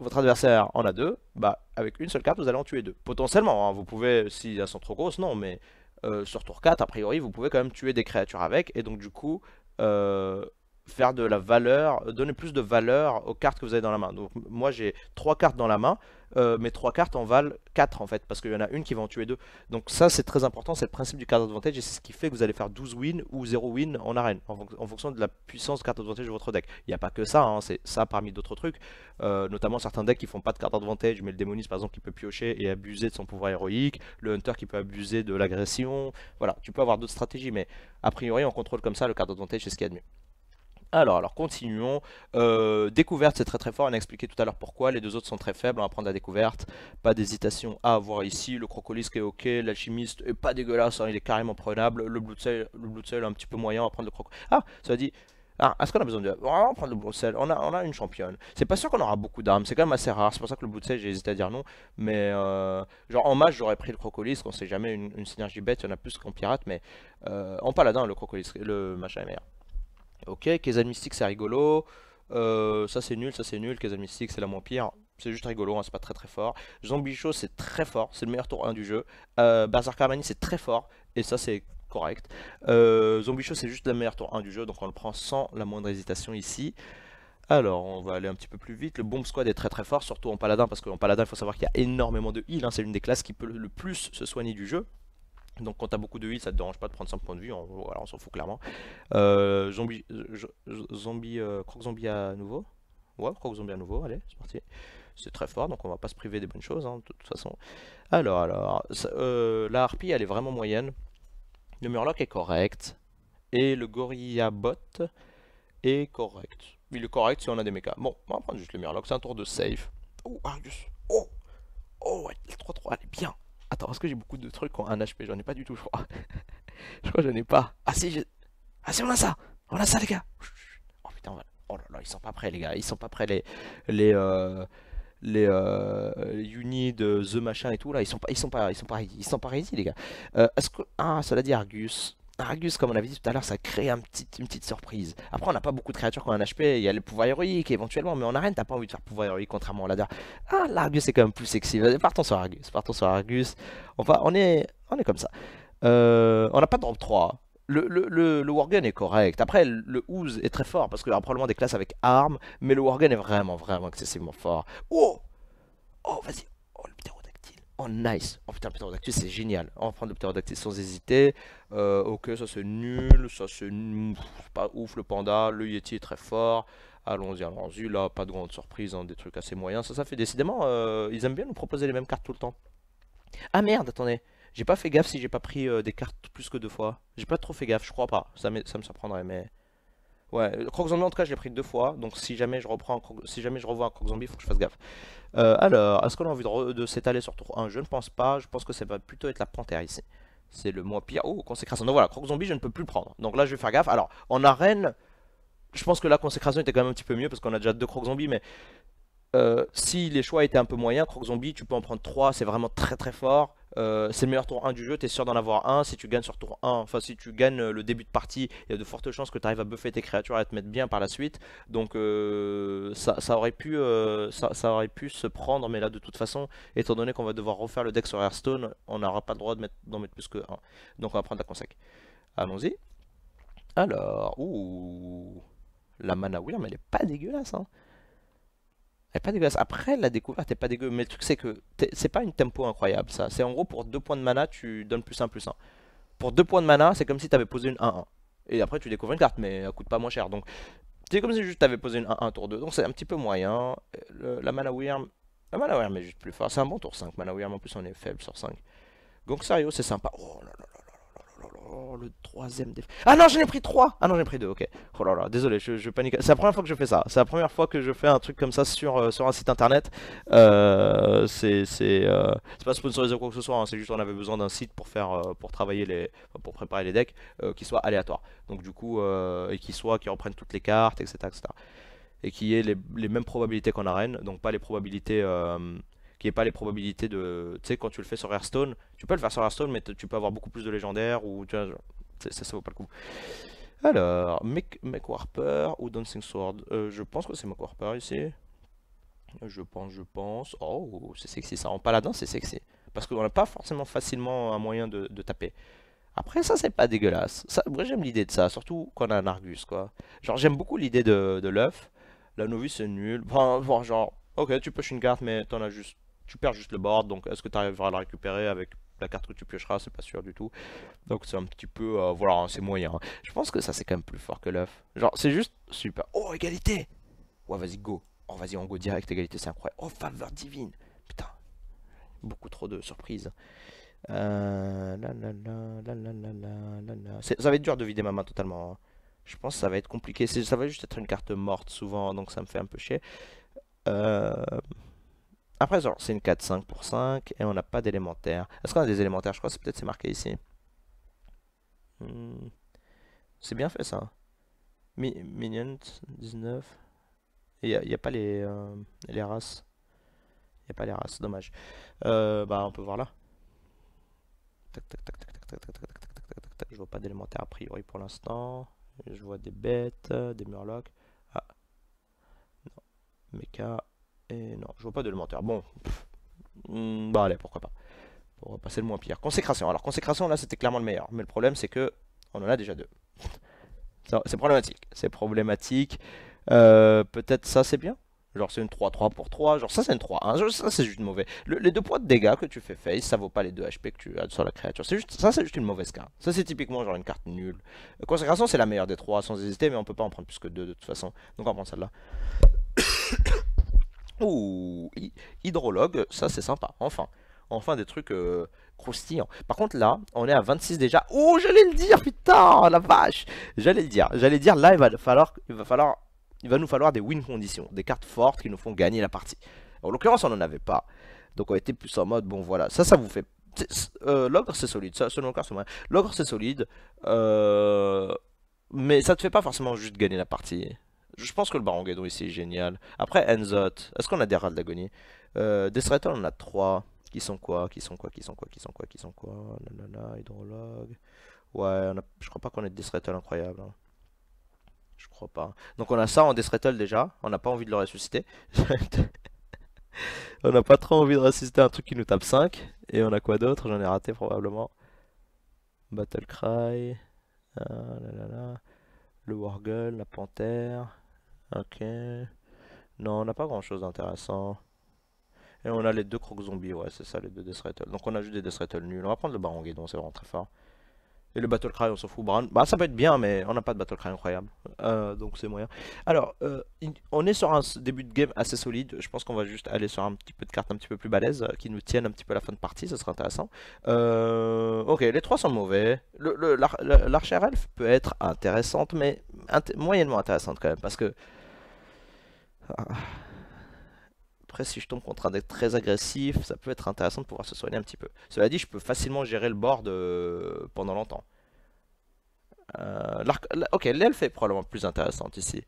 Speaker 1: votre adversaire en a deux, bah, avec une seule carte, vous allez en tuer deux. Potentiellement, hein, vous pouvez, si elles sont trop grosses, non, mais euh, sur tour 4, a priori, vous pouvez quand même tuer des créatures avec, et donc du coup, euh, faire de la valeur, euh, donner plus de valeur aux cartes que vous avez dans la main. Donc moi j'ai trois cartes dans la main, euh, mes trois cartes en valent 4 en fait, parce qu'il y en a une qui va en tuer deux. Donc ça c'est très important, c'est le principe du card advantage, et c'est ce qui fait que vous allez faire 12 wins ou 0 win en arène, en, fonction de la puissance carte advantage de votre deck. Il n'y a pas que ça, hein, c'est ça parmi d'autres trucs, euh, notamment certains decks qui font pas de carte advantage, mais le démoniste par exemple qui peut piocher et abuser de son pouvoir héroïque, le hunter qui peut abuser de l'agression, voilà, tu peux avoir d'autres stratégies, mais a priori on contrôle comme ça, le card advantage c'est ce qu'il y a de mieux. Alors, alors continuons. Euh, découverte, c'est très très fort. On a expliqué tout à l'heure pourquoi. Les deux autres sont très faibles. On va prendre la découverte. Pas d'hésitation à avoir ici. Le crocolis qui est ok. L'alchimiste est pas dégueulasse. Hein. il est carrément prenable. Le blue le un petit peu moyen. On va prendre le crocolisque. Ah, ça dit. Ah, est-ce qu'on a besoin de... prendre prendre le blue on a, on a une championne. C'est pas sûr qu'on aura beaucoup d'armes, c'est quand même assez rare. C'est pour ça que le de Cell, j'ai hésité à dire non. Mais, euh, genre, en match, j'aurais pris le Crocolis, On sait jamais, une, synergie bête, il y en a plus qu'en pirate. Mais, euh, en paladin, le Crocolis, le machin est meilleur. Ok, Kezan Mystique c'est rigolo. Euh, ça c'est nul, ça c'est nul. Kezan Mystique c'est la moins pire. C'est juste rigolo, hein, c'est pas très très fort. Zombie Show c'est très fort, c'est le meilleur tour 1 du jeu. Euh, Bazar Carmani c'est très fort. Et ça c'est correct. Euh, Show c'est juste le meilleur tour 1 du jeu. Donc on le prend sans la moindre hésitation ici. Alors, on va aller un petit peu plus vite. Le Bomb Squad est très très fort, surtout en paladin, parce qu'en paladin, il faut savoir qu'il y a énormément de heal. Hein. C'est l'une des classes qui peut le plus se soigner du jeu. Donc quand t'as beaucoup de heal, ça te dérange pas de prendre 5 points de vue, on, s'en fout clairement. Euh, zombie, euh, zombie euh, zombie à nouveau. Ouais, croque zombie à nouveau, allez, c'est parti. C'est très fort, donc on va pas se priver des bonnes choses, hein, de, toute façon. Alors, alors, la harpie, elle est vraiment moyenne. Le murloc est correct. Et le gorilla bot est correct. Il est correct si on a des mechas. Bon, on va prendre juste le murloc, c'est un tour de safe. Oh, Argus. Oh, oh, 3-3, elle est bien. Attends, est-ce que j'ai beaucoup de trucs en 1 HP J'en ai pas du tout, je crois. je crois que j'en ai pas. Ah si, je... ah, si, on a ça On a ça, les gars Oh putain, on va... oh là là, ils sont pas prêts, les gars. Ils sont pas prêts, les. Les. Euh... Les euh, unis de The Machin et tout là, ils sont pas, ils sont pas, ils sont pas, ils sont ils les gars. Euh, est-ce que ah, ça l'a dit Argus, Argus, comme on avait dit tout à l'heure, ça crée un petit, une petite surprise. Après, on n'a pas beaucoup de créatures qui ont un HP, il y a le pouvoir héroïque éventuellement, mais en arène, t'as pas envie de faire pouvoir héroïque contrairement à ladder. Ah, l'Argus est quand même plus sexy. Partons sur Argus, partons sur Argus. On, on, est, on est comme ça. Euh, on n'a pas de drop 3. Le, le, le, Worgen est correct. Après, le Ooze est très fort parce qu'il y aura probablement des classes avec armes, mais le Worgen est vraiment, vraiment excessivement fort. Oh Oh, vas-y. Oh nice Oh putain le c'est génial On va prendre le Pterodactyl sans hésiter euh, Ok ça c'est nul Ça c'est pas ouf le panda Le yeti est très fort Allons-y allons-y là pas de grande surprise hein, Des trucs assez moyens Ça ça fait décidément euh, Ils aiment bien nous proposer les mêmes cartes tout le temps Ah merde attendez J'ai pas fait gaffe si j'ai pas pris euh, des cartes plus que deux fois J'ai pas trop fait gaffe je crois pas Ça, ça me surprendrait mais Ouais, Croc Zombie en tout cas, je l'ai pris deux fois. Donc si jamais je reprends, si jamais je revois un Croc Zombie, il faut que je fasse gaffe. Euh, alors, est-ce qu'on a envie de, de s'étaler sur tour 1 Je ne pense pas. Je pense que ça va plutôt être la panthère ici. C'est le moins pire. Oh, consécration. Donc voilà, Croc Zombie, je ne peux plus le prendre. Donc là, je vais faire gaffe. Alors, en arène, je pense que la consécration était quand même un petit peu mieux parce qu'on a déjà deux Croc Zombies, mais euh, si les choix étaient un peu moyens, Croc Zombie, tu peux en prendre 3, c'est vraiment très très fort. Euh, c'est le meilleur tour 1 du jeu, tu es sûr d'en avoir un. Si tu gagnes sur tour 1, enfin si tu gagnes euh, le début de partie, il y a de fortes chances que tu arrives à buffer tes créatures et à te mettre bien par la suite. Donc ça, aurait pu, ça, aurait pu se prendre, mais là de toute façon, étant donné qu'on va devoir refaire le deck sur Hearthstone, on n'aura pas le droit d'en de mettre, mettre, plus que 1. Donc on va prendre la consec. Allons-y. Alors, ouh, la mana mais elle est pas dégueulasse. Hein est pas dégueulasse. Après, la découverte ah, est pas dégueu. Mais le truc, c'est que c'est pas une tempo incroyable, ça. C'est en gros, pour 2 points de mana, tu donnes plus 1, plus 1. Pour 2 points de mana, c'est comme si t'avais posé une 1-1. Et après, tu découvres une carte, mais elle coûte pas moins cher. Donc, c'est comme si juste t'avais posé une 1-1 tour 2. Donc, c'est un petit peu moyen. la mana Wyrm. La mana Wyrm est juste plus fort. C'est un bon tour 5. Mana Wyrm, en plus, on est faible sur 5. Donc, sérieux, c'est sympa. Oh là là là. Oh, le troisième défi. Ah non, j'en ai pris trois Ah non, j'en ai pris deux, ok. Oh là là, désolé, je, panique. C'est la première fois que je fais ça. C'est la première fois que je fais un truc comme ça sur, euh, sur un site internet. Euh, euh, c'est pas sponsorisé ou quoi que ce soit, hein. c'est juste on avait besoin d'un site pour faire pour travailler les. pour préparer les decks qui soit aléatoire. Donc du coup, et qui soit, qui reprenne toutes les cartes, etc. etc. et qui ait les, les mêmes probabilités qu'en arène, donc pas les probabilités qui n'y pas les probabilités de. Tu sais, quand tu le fais sur Hearthstone, tu peux le faire sur Hearthstone, mais tu peux avoir beaucoup plus de légendaires ou. Tu vois, ça, ça vaut pas le coup. Alors, Mech, ou Dancing Sword euh, Je pense que c'est McWarper ici. Je pense, je pense. Oh, c'est sexy ça. En paladin, c'est sexy. Parce qu'on n'a pas forcément facilement un moyen de, taper. Après, ça, c'est pas dégueulasse. Ça, moi, j'aime l'idée de ça, surtout quand on a un Argus, quoi. Genre, j'aime beaucoup l'idée de, de l'œuf. La novice, c'est nul. Bon, genre, ok, tu poches une carte, mais t'en as juste tu perds juste le board, donc est-ce que tu arriveras à le récupérer avec la carte que tu piocheras, c'est pas sûr du tout. Donc c'est un petit peu, euh, voilà, hein, c'est moyen. Hein. Je pense que ça c'est quand même plus fort que l'œuf. Genre c'est juste super. Oh égalité Ouais vas-y go. Oh vas-y on go direct, égalité c'est incroyable. Oh faveur divine Putain, beaucoup trop de surprises. ça va être dur de vider ma main totalement. Hein. Je pense que ça va être compliqué. Ça va juste être une carte morte souvent, donc ça me fait un peu chier. Euh... Après c'est une 4-5 pour 5 et on n'a pas d'élémentaire. Est-ce qu'on a des élémentaires Je crois que peut-être c'est marqué ici. C'est bien fait ça. Minion Minions 19. Il n'y a, pas les, les races. Il n'y a pas les races, dommage. bah on peut voir là. Tac, tac, Je vois pas d'élémentaire a priori pour l'instant. Je vois des bêtes, des murlocs. Ah. Non. Mecha. Et non, je vois pas de menteur. Bon, hmm, bah allez, pourquoi pas. Pour passer le moins pire. Consécration. Alors, consécration, là, c'était clairement le meilleur. Mais le problème, c'est que on en a déjà deux. c'est problématique. C'est problématique. Euh, peut-être ça, c'est bien. Genre, c'est une 3-3 pour 3. Genre, ça, c'est une 3 Ça, c'est juste mauvais. les deux points de dégâts que tu fais face, ça vaut pas les deux HP que tu as sur la créature. ça, c'est juste une mauvaise carte. Ça, c'est typiquement genre une carte nulle. Consécration, c'est la meilleure des trois, sans hésiter, mais on peut pas en prendre plus que deux de toute façon. Donc, on prend celle-là. Ouh, hydrologue, ça c'est sympa, enfin. Enfin des trucs euh, croustillants. Par contre là, on est à 26 déjà. Oh, j'allais le dire, putain, la vache J'allais le dire, j'allais dire, là il va falloir, il va falloir, il va nous falloir des win conditions, des cartes fortes qui nous font gagner la partie. En l'occurrence, on n'en avait pas. Donc on était plus en mode, bon voilà, ça, ça vous fait... Euh, l'ogre c'est solide, ça, selon le hein. L'ogre c'est solide, euh, mais ça te fait pas forcément juste gagner la partie je pense que le Baron ici est génial. Après Enzot, est-ce qu'on a des rats d'agonie euh, Des on a 3. Qui sont quoi Qui sont quoi Qui sont quoi Qui sont quoi Qui sont quoi Hydrologue. Ouais, je crois pas qu'on ait des Strator incroyable. Hein. Je crois pas. Donc on a ça en Death déjà. On n'a pas envie de le ressusciter. on n'a pas trop envie de ressusciter un truc qui nous tape 5. Et on a quoi d'autre J'en ai raté probablement. Battle Cry. Ah, le Wargle, la Panthère. Ok. Non, on n'a pas grand-chose d'intéressant. Et on a les deux crocs zombies, ouais, c'est ça, les deux Death Donc on a juste des Death nul. nuls. On va prendre le Baron donc c'est vraiment très fort. Et le Battle Cry, on s'en fout. brown Bah, ça peut être bien, mais on n'a pas de Battle Cry incroyable. Euh, donc c'est moyen. Alors, euh, on est sur un début de game assez solide. Je pense qu'on va juste aller sur un petit peu de cartes un petit peu plus balèzes euh, qui nous tiennent un petit peu à la fin de partie. Ça serait intéressant. ok, les trois sont mauvais. L'archère le, elf peut être intéressante, mais moyennement intéressante quand même. Parce que ah. Après, si je tombe contre un deck très agressif, ça peut être intéressant de pouvoir se soigner un petit peu. Cela dit, je peux facilement gérer le board euh, pendant longtemps. Euh, ok, l'elfe est probablement plus intéressante ici.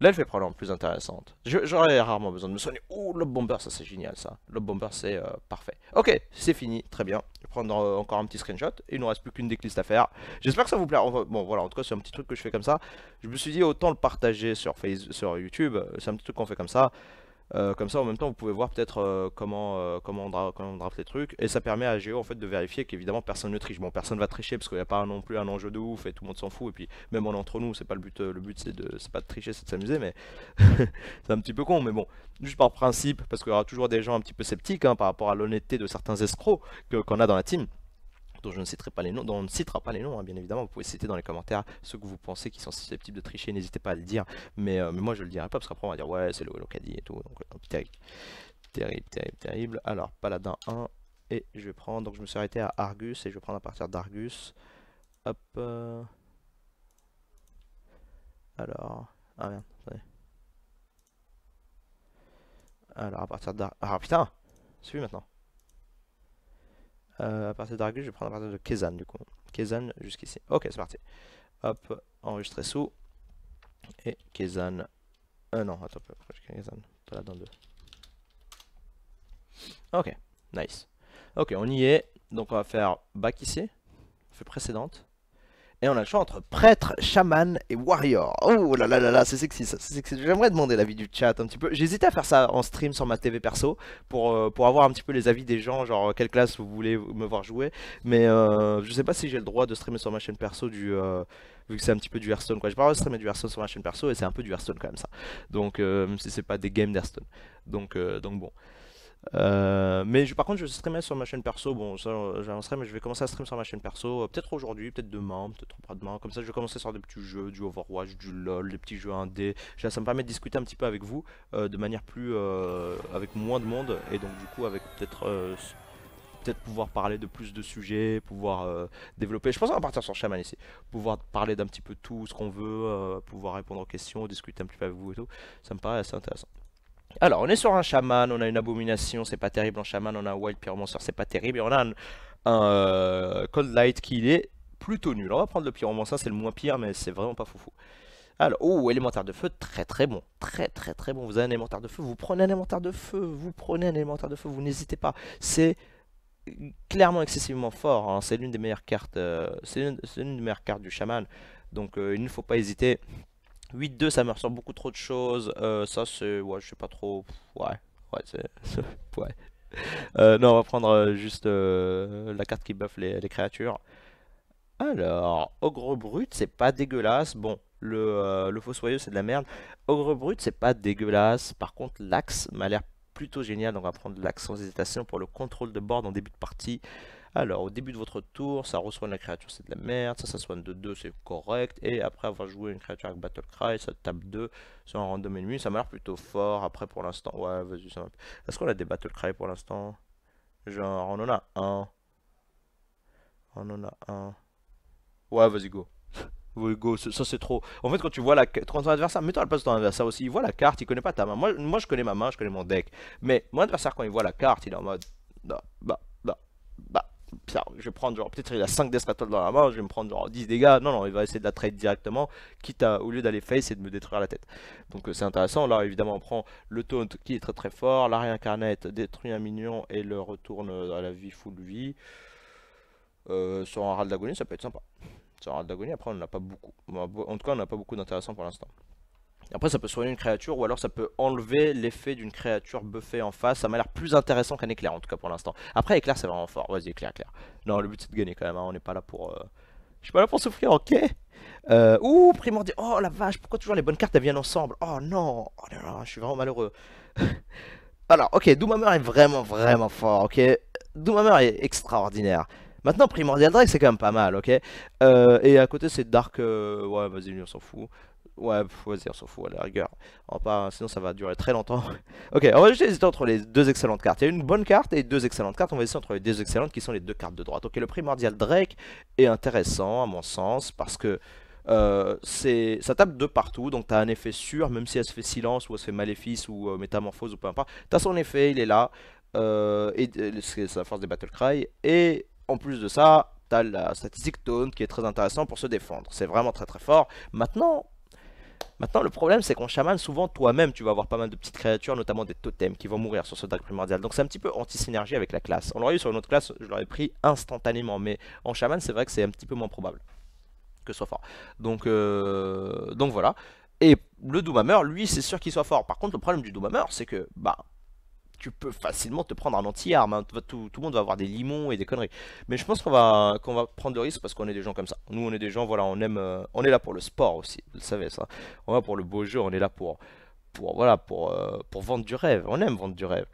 Speaker 1: L'elfe est probablement plus intéressante. J'aurais rarement besoin de me soigner. Oh, le bomber, ça c'est génial ça. Le bomber, c'est euh, parfait. Ok, c'est fini, très bien prendre euh, encore un petit screenshot. Et il nous reste plus qu'une décliste à faire. J'espère que ça vous plaira. bon, voilà, en tout cas, c'est un petit truc que je fais comme ça. Je me suis dit, autant le partager sur, Facebook, sur YouTube. C'est un petit truc qu'on fait comme ça. Euh, comme ça, en même temps, vous pouvez voir peut-être euh, euh, comment, on draft les trucs. Et ça permet à GEO en fait, de vérifier qu'évidemment personne ne triche. Bon, personne va tricher parce qu'il n'y a pas non plus un enjeu de ouf et tout le monde s'en fout. Et puis, même en entre nous, c'est pas le but. Le but, c'est de, pas de tricher, c'est de s'amuser. Mais c'est un petit peu con. Mais bon, juste par principe, parce qu'il y aura toujours des gens un petit peu sceptiques hein, par rapport à l'honnêteté de certains escrocs qu'on a dans la team dont je ne citerai pas les noms, dont on ne citera pas les noms, hein, bien évidemment. Vous pouvez citer dans les commentaires ceux que vous pensez qui sont susceptibles de tricher, n'hésitez pas à le dire. Mais, euh, moi, je le dirai pas parce qu'après, on va dire ouais, c'est le Holocadi et tout. Donc, euh, terrible, terrible, terrible, terrible. Alors, Paladin 1. Et je vais prendre, donc je me suis arrêté à Argus et je vais prendre à partir d'Argus. Hop. Euh. Alors. Ah merde, Alors à partir d'Argus. Ah putain C'est lui maintenant. Euh, à partir d'Argus, je vais prendre à partir de Kezan du coup. Kezan jusqu'ici. Ok, c'est parti. Hop, enregistrer sous. Et Kezan. Euh, non, attends, Kezan. Pas là dans deux. Ok, nice. Ok, on y est. Donc on va faire back ici. feu fait précédente. Et on a le choix entre prêtre, chaman et warrior. Oh là là là là, c'est sexy ça, J'aimerais demander l'avis du chat un petit peu. J'hésitais à faire ça en stream sur ma TV perso pour, euh, pour avoir un petit peu les avis des gens, genre euh, quelle classe vous voulez me voir jouer. Mais euh, je sais pas si j'ai le droit de streamer sur ma chaîne perso du... Euh, vu que c'est un petit peu du Hearthstone quoi. J'ai pas le streamer du Hearthstone sur ma chaîne perso et c'est un peu du Hearthstone quand même ça. Donc même si c'est pas des games d'Hearthstone. Donc, donc bon. Euh, mais par contre, je streamer sur ma chaîne perso. Bon, ça, euh, j'avancerai, mais je vais commencer à stream sur ma chaîne perso. Euh, peut-être aujourd'hui, peut-être demain, peut-être pas demain Comme ça, je vais commencer sur des petits jeux, du Overwatch, du LoL, des petits jeux indés. Ça, ça me permet de discuter un petit peu avec vous, de manière plus, avec moins de monde, et donc du coup avec peut-être peut-être pouvoir parler de plus de sujets, pouvoir développer. Je pense qu'on va partir sur Shaman ici. Pouvoir parler d'un petit peu tout ce qu'on veut, pouvoir répondre aux questions, discuter un petit peu avec vous et tout. Ça me paraît assez intéressant. Alors, on est sur un chaman, on a une abomination, c'est pas terrible en chaman, on a un wild pyromancer, c'est pas terrible, et on a un, euh, cold light qui est plutôt nul. On va prendre le pyromancer, c'est le moins pire, mais c'est vraiment pas foufou. Alors, oh, élémentaire de feu, très très bon, très très très bon. Vous avez un élémentaire de feu, vous prenez un élémentaire de feu, vous prenez un élémentaire de feu, vous n'hésitez pas. C'est clairement excessivement fort, hein. c'est l'une des meilleures cartes, euh, c'est l'une des meilleures cartes du chaman. Donc, euh, il ne faut pas hésiter. 8-2, ça me ressort beaucoup trop de choses. Euh, ça, c'est. Ouais, je sais pas trop. Ouais, ouais, c'est. ouais. Euh, non, on va prendre euh, juste la carte qui buff les, créatures. Alors, Ogre Brut, c'est pas dégueulasse. Bon, le, le Fossoyeux, c'est de la merde. Ogre Brut, c'est pas dégueulasse. Par contre, l'axe m'a l'air plutôt génial. Donc, on va prendre l'axe sans hésitation pour le contrôle de board en début de partie. Alors, au début de votre tour, ça reçoit la créature, c'est de la merde. Ça, ça soigne de 2, c'est correct. Et après avoir joué une créature avec Battle Cry, ça tape 2 sur un random ennemi. Ça m'a l'air plutôt fort. Après, pour l'instant, ouais, vas-y, ça Est-ce qu'on a des Battle Cry pour l'instant Genre, on en a un. On en a un. Ouais, vas-y, go. Oui, go, ça c'est trop. En fait, quand tu vois la ton adversaire, mets-toi à la place de ton adversaire aussi. Il voit la carte, il connaît pas ta main. Moi, je connais ma main, je connais mon deck. Mais mon adversaire, quand il voit la carte, il est en mode. bah, bah, bah. bah je vais prendre genre, peut-être il a 5 Death dans la main, je vais me prendre genre 10 dégâts. Non, non, il va essayer de la trade directement, quitte au lieu d'aller face et de me détruire la tête. Donc euh, c'est intéressant. Là, évidemment, on prend le taunt qui est très très fort, la réincarnate détruit un minion et le retourne euh, à la vie full vie. Euh, sur un ral d'agonie, ça peut être sympa. Sur un ral d'agonie, après, on n'a pas beaucoup. En tout cas, on n'a pas beaucoup d'intéressant pour l'instant. Après, ça peut soigner une créature ou alors ça peut enlever l'effet d'une créature buffée en face. Ça m'a l'air plus intéressant qu'un éclair en tout cas pour l'instant. Après, éclair c'est vraiment fort. Vas-y, éclair, éclair. Non, le but c'est de gagner quand même. Hein. On n'est pas là pour. Euh, je suis pas là pour souffrir, ok euh, Ouh, primordial. Oh la vache, pourquoi toujours les bonnes cartes elles viennent ensemble Oh non Oh là là, je suis vraiment malheureux. alors, ok, Doomhammer est vraiment, vraiment fort, ok Doomhammer est extraordinaire. Maintenant, Primordial Drake, c'est quand même pas mal, ok euh, Et à côté, c'est Dark... Ouais, vas-y, on s'en fout. Ouais, vas-y, on s'en fout à la rigueur. On pas, sinon, ça va durer très longtemps. ok, on va juste hésiter entre les deux excellentes cartes. Il y a une bonne carte et deux excellentes cartes. On va hésiter entre les deux excellentes qui sont les deux cartes de droite. Ok, le primordial Drake est intéressant à mon sens parce que euh, ça tape de partout, donc t'as un effet sûr, même si elle se fait silence ou elle se fait maléfice ou euh, métamorphose ou peu importe. T'as son effet, il est là, euh, et euh, c'est la force des battle cry. Et en plus de ça, t'as la statistique taunt qui est très intéressant pour se défendre. C'est vraiment très très fort. Maintenant, Maintenant, le problème, c'est qu'en chaman, souvent, toi-même, tu vas avoir pas mal de petites créatures, notamment des totems, qui vont mourir sur ce deck primordial. Donc, c'est un petit peu anti-synergie avec la classe. On l'aurait eu sur une autre classe, je l'aurais pris instantanément. Mais en chaman, c'est vrai que c'est un petit peu moins probable que ce soit fort. Donc, euh, donc voilà. Et le Doomhammer, lui, c'est sûr qu'il soit fort. Par contre, le problème du Doomhammer, c'est que, bah, tu peux facilement te prendre un anti-arme. Hein. Tout, le monde va avoir des limons et des conneries. Mais je pense qu'on va, qu'on va prendre le risque parce qu'on est des gens comme ça. Nous, on est des gens, voilà, on aime. Euh, on est là pour le sport aussi, vous le savez ça. On est là pour le beau jeu, on est là pour. Pour, voilà, pour, euh, pour vendre du rêve, on aime vendre du rêve.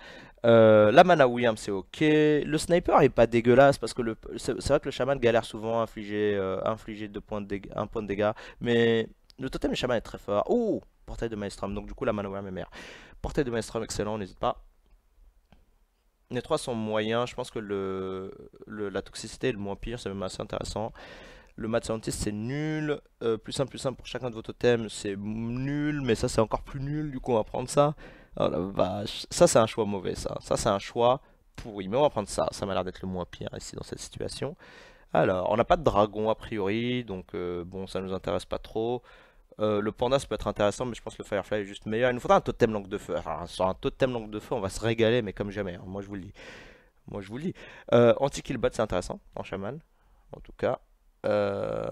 Speaker 1: Euh, la mana William, c'est ok. Le sniper est pas dégueulasse parce que c'est vrai que le shaman galère souvent à infliger, points un point de dégâts. Mais le totem du chaman est très fort. Oh Portail de Maelstrom, donc du coup la mana William est meilleure. Portail de Maelstrom excellent, n'hésite pas. Les trois sont moyens. Je pense que le, la toxicité est le moins pire. C'est même assez intéressant. Le match Scientist c'est nul, euh, plus simple, plus simple pour chacun de vos totems c'est nul, mais ça c'est encore plus nul, du coup on va prendre ça. Oh la vache, ça c'est un choix mauvais ça, ça c'est un choix pourri, mais on va prendre ça, ça m'a l'air d'être le moins pire ici dans cette situation. Alors, on n'a pas de dragon a priori, donc euh, bon ça nous intéresse pas trop. Euh, le panda, ça peut être intéressant, mais je pense que le Firefly est juste meilleur. Il nous faudra un totem langue de feu. sur un totem langue de feu, on va se régaler, mais comme jamais. Hein. Moi, je vous le dis. Moi, je vous le dis. Euh, Anti-killbot, c'est intéressant, en chaman, en tout cas. Euh,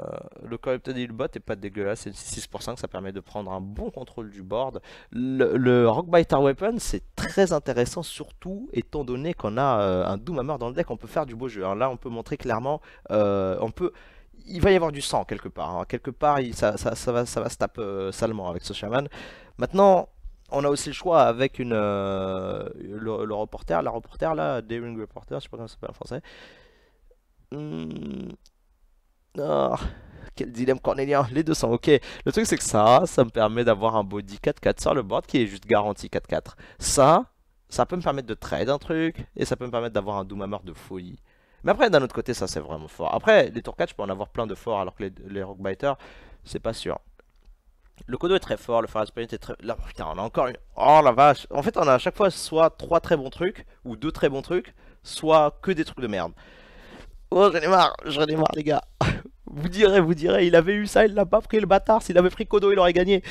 Speaker 1: le corrupted Hillbot est pas dégueulasse, c'est 6 pour 5, ça permet de prendre un bon contrôle du board. Le, Rockbiter Weapon, c'est très intéressant, surtout étant donné qu'on a un Doom Hammer dans le deck, on peut faire du beau jeu. là, on peut montrer clairement, on peut il va y avoir du sang quelque part. Hein. Quelque part, ça, va, ça va se taper euh, salement avec ce chaman. Maintenant, on a aussi le choix avec une, euh, le, reporter, la reporter là, Daring Reporter, je sais pas comment ça s'appelle en français. Hmm. Ah, quel dilemme cornélien, les deux sont ok. Le truc c'est que ça, ça me permet d'avoir un body 4-4 sur le board qui est juste garanti 4-4. Ça, ça peut me permettre de trade un truc, et ça peut me permettre d'avoir un Doom de folie. Mais après, d'un autre côté, ça c'est vraiment fort. Après, les tour 4, je peux en avoir plein de forts, alors que les, les Rockbiters, c'est pas sûr. Le Kodo est très fort, le Pharaoh est très... Là, putain, on a encore une... Oh la vache En fait, on a à chaque fois soit 3 très bons trucs, ou 2 très bons trucs, soit que des trucs de merde. Oh, j'en ai marre, j'en ai marre les gars vous direz, vous direz, il avait eu ça, il l'a pas pris, le bâtard. S'il avait pris Kodo, il aurait gagné.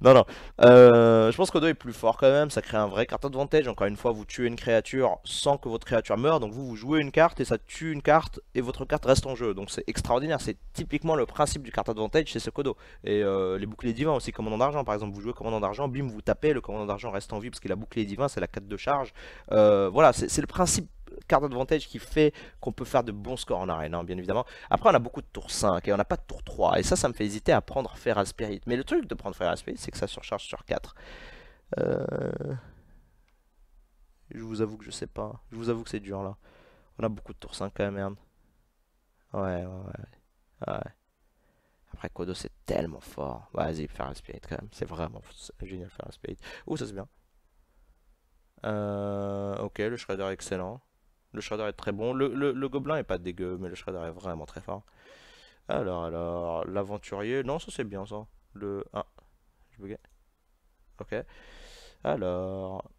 Speaker 1: Non, non. Euh, je pense que Kodo est plus fort quand même. Ça crée un vrai carte advantage. Encore une fois, vous tuez une créature sans que votre créature meure. Donc vous, vous jouez une carte et ça tue une carte et votre carte reste en jeu. Donc c'est extraordinaire. C'est typiquement le principe du carte advantage chez ce Kodo. Et euh, les boucliers divins aussi, commandant d'argent par exemple. Vous jouez commandant d'argent, bim, vous tapez, le commandant d'argent reste en vie parce qu'il a bouclier divin, c'est la carte de charge. Euh, voilà, c'est le principe carte d'avantage qui fait qu'on peut faire de bons scores en arène, hein, bien évidemment. Après, on a beaucoup de tours 5 et on n'a pas de tour 3. Et ça, ça me fait hésiter à prendre Feral Spirit. Mais le truc de prendre Feral Spirit, c'est que ça surcharge sur 4. Euh, je vous avoue que je sais pas. Je vous avoue que c'est dur, là. On a beaucoup de tours 5, quand même, merde. Ouais, ouais, ouais. ouais. Après, Kodo, c'est tellement fort. Vas-y, Feral Spirit, quand même. C'est vraiment génial, Feral Spirit. ou ça c'est bien. Euh, ok, le Shredder excellent. Le shredder est très bon. Le, gobelin est pas dégueu, mais le shredder est vraiment très fort. Alors, alors, l'aventurier. Non, ça c'est bien ça. Le. Ah, je bugais. Ok. Alors.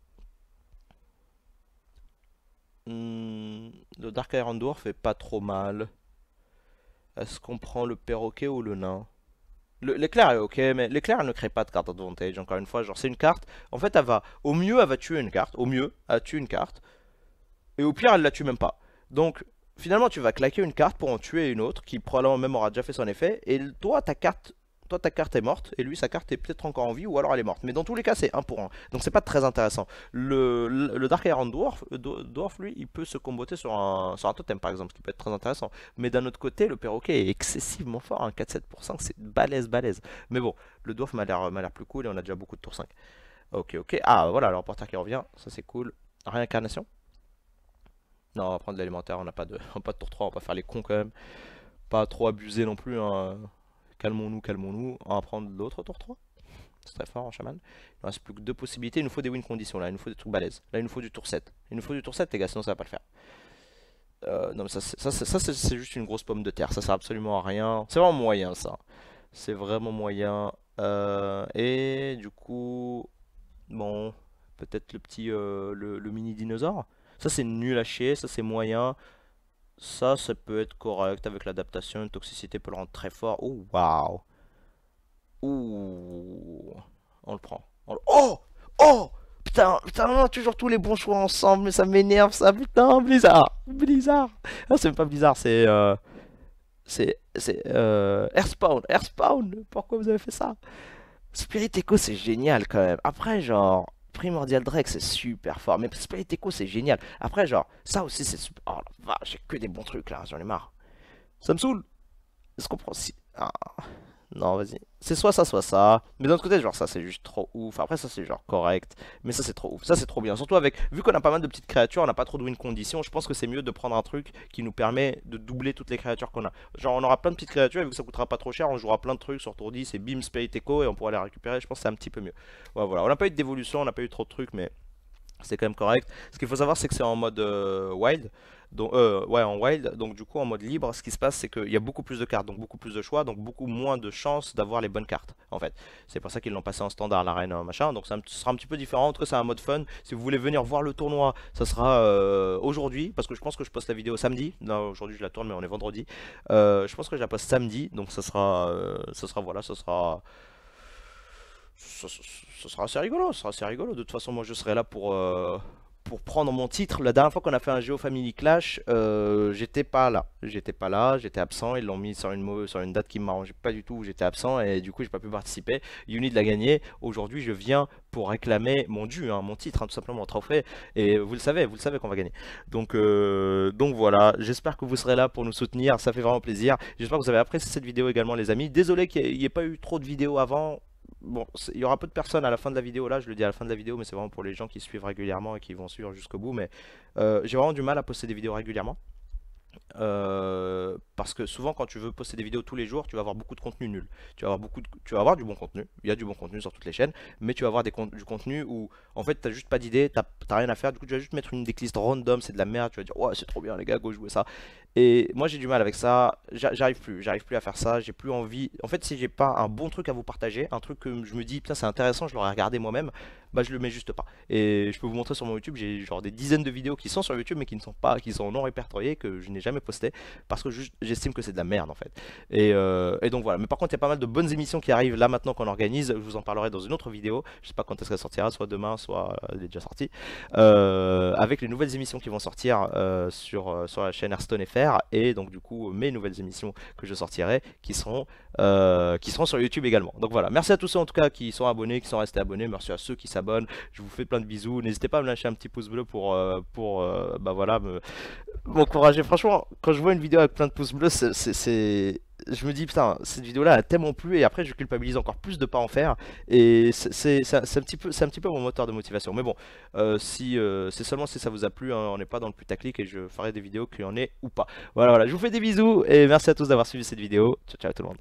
Speaker 1: Hmm, le Dark Iron Dwarf est pas trop mal. Est-ce qu'on prend le perroquet ou le nain L'éclair est ok, mais l'éclair ne crée pas de carte advantage, encore une fois. Genre, c'est une carte. En fait, elle va. Au mieux, elle va tuer une carte. Au mieux, elle tue une carte. Et au pire, elle la tue même pas. Donc, finalement, tu vas claquer une carte pour en tuer une autre, qui probablement même aura déjà fait son effet. Et toi, ta carte toi ta carte est morte et lui sa carte est peut-être encore en vie ou alors elle est morte. Mais dans tous les cas c'est 1 pour 1. Donc c'est pas très intéressant. Le, Dark Iron euh, Dwarf, lui il peut se comboter sur un, sur un totem par exemple, ce qui peut être très intéressant. Mais d'un autre côté le perroquet est excessivement fort, 4-7 hein. pour 5 c'est balèze balèze. Mais bon, le Dwarf m'a l'air plus cool et on a déjà beaucoup de tour 5. Ok ok, ah voilà le reporter qui revient, ça c'est cool. Réincarnation non, on va prendre l'alimentaire, on n'a pas de, pas de tour 3, on va faire les cons quand même. Pas trop abuser non plus, hein. calmons-nous, calmons-nous. On va prendre l'autre tour 3. C'est très fort en hein, chaman. Il ne reste plus que deux possibilités, il nous faut des win conditions là, il nous faut des trucs balèzes. Là, il nous faut du tour 7. Il nous faut du tour 7 les gars, sinon ça va pas le faire. Euh, non mais ça, ça, ça c'est juste une grosse pomme de terre, ça sert absolument à rien. C'est vraiment moyen ça. C'est vraiment moyen. Euh, et du coup, bon, peut-être le petit, euh, le mini dinosaure ça, c'est nul à chier, ça, c'est moyen. Ça, ça peut être correct avec l'adaptation. Une toxicité peut le rendre très fort. Oh, waouh. Ouh. On le prend. Oh Oh Putain, putain, toujours tous les bons choix ensemble, mais ça m'énerve ça, putain, bizarre, bizarre, ah, c'est pas bizarre, c'est... Euh... C'est... C'est... Euh, Airspawn Airspawn Pourquoi vous avez fait ça Spirit Echo, c'est génial quand même. Après, genre... Primordial Drex, c'est super fort. Mais c'est génial. Après, genre, ça aussi, c'est super. Oh vache, j'ai que des bons trucs là, j'en ai marre. Ça me saoule. Est-ce qu'on prend si. Ah. Non, vas-y. C'est soit ça, soit ça. Mais d'un autre côté, genre, ça, c'est juste trop ouf. Après, ça, c'est genre correct. Mais ça, c'est trop ouf. Ça, c'est trop bien. Surtout avec. Vu qu'on a pas mal de petites créatures, on n'a pas trop de win condition. Je pense que c'est mieux de prendre un truc qui nous permet de doubler toutes les créatures qu'on a. Genre, on aura plein de petites créatures. Et vu que ça coûtera pas trop cher, on jouera plein de trucs sur tour 10 et bim, echo et on pourra les récupérer. Je pense que c'est un petit peu mieux. Ouais, voilà. On n'a pas eu d'évolution, on n'a pas eu trop de trucs, mais c'est quand même correct. Ce qu'il faut savoir, c'est que c'est en mode euh, wild. Donc, euh, ouais, en wild, donc du coup en mode libre, ce qui se passe c'est qu'il y a beaucoup plus de cartes, donc beaucoup plus de choix, donc beaucoup moins de chances d'avoir les bonnes cartes en fait. C'est pour ça qu'ils l'ont passé en standard l'arène euh, machin, donc ça sera un petit peu différent. En tout cas, c'est un mode fun. Si vous voulez venir voir le tournoi, ça sera aujourd'hui parce que je pense que je poste la vidéo samedi. Non, aujourd'hui je la tourne, mais on est vendredi. je pense que je la poste samedi, donc ça sera, ça sera voilà, ça sera ce, sera assez rigolo, ça sera assez rigolo. De toute façon, moi je serai là pour, euh, pour prendre mon titre. La dernière fois qu'on a fait un Geo Family Clash, euh, j'étais pas là. J'étais pas là, j'étais absent. Ils l'ont mis sur une, sur une date qui ne m'arrangeait pas du tout. J'étais absent et du coup, j'ai pas pu participer. Unid l'a gagné. Aujourd'hui, je viens pour réclamer mon dû, hein, mon titre, hein, tout simplement, mon trophée. Et vous le savez, vous le savez qu'on va gagner. Donc, euh, donc voilà, j'espère que vous serez là pour nous soutenir. Ça fait vraiment plaisir. J'espère que vous avez apprécié cette vidéo également, les amis. Désolé qu'il n'y ait pas eu trop de vidéos avant bon, il y aura peu de personnes à la fin de la vidéo, là je le dis à la fin de la vidéo, mais c'est vraiment pour les gens qui suivent régulièrement et qui vont suivre jusqu'au bout, mais euh, j'ai vraiment du mal à poster des vidéos régulièrement. Euh, parce que souvent quand tu veux poster des vidéos tous les jours, tu vas avoir beaucoup de contenu nul. Tu vas avoir beaucoup tu vas avoir du bon contenu, il y a du bon contenu sur toutes les chaînes, mais tu vas avoir des, du contenu où en fait t'as juste pas d'idée, t'as rien à faire, du coup tu vas juste mettre une décliste random, c'est de la merde, tu vas dire ouais c'est trop bien les gars, go jouer ça. Et moi j'ai du mal avec ça, j'arrive plus, j'arrive plus à faire ça, j'ai plus envie. En fait, si j'ai pas un bon truc à vous partager, un truc que je me dis, putain, c'est intéressant, je l'aurais regardé moi-même, bah je le mets juste pas. Et je peux vous montrer sur mon YouTube, j'ai genre des dizaines de vidéos qui sont sur YouTube mais qui ne sont pas, qui sont non répertoriées, que je n'ai jamais postées parce que j'estime que c'est de la merde en fait. Euh, et, donc voilà. Mais par contre, il y a pas mal de bonnes émissions qui arrivent là maintenant qu'on organise. Je vous en parlerai dans une autre vidéo. Je sais pas quand est-ce qu'elle sortira, soit demain, soit euh, elle est déjà sortie. Euh, avec les nouvelles émissions qui vont sortir sur, sur la chaîne Hearthstone FM et donc du coup mes nouvelles émissions que je sortirai qui seront, euh, qui seront sur YouTube également. Donc voilà, merci à tous ceux en tout cas qui sont abonnés, qui sont restés abonnés, merci à ceux qui s'abonnent, je vous fais plein de bisous, n'hésitez pas à me lâcher un petit pouce bleu pour, euh, pour euh, bah voilà, m'encourager. Franchement, quand je vois une vidéo avec plein de pouces bleus, c'est je me dis, putain, cette vidéo-là a tellement plu, et après, je culpabilise encore plus de pas en faire. Et c'est un, petit peu, un petit peu mon moteur de motivation. Mais bon, euh, si euh, c'est seulement si ça vous a plu, hein, on n'est pas dans le putaclic, et je ferai des vidéos qu'il y en ait ou pas. Voilà, voilà, je vous fais des bisous, et merci à tous d'avoir suivi cette vidéo. Ciao, ciao tout le monde.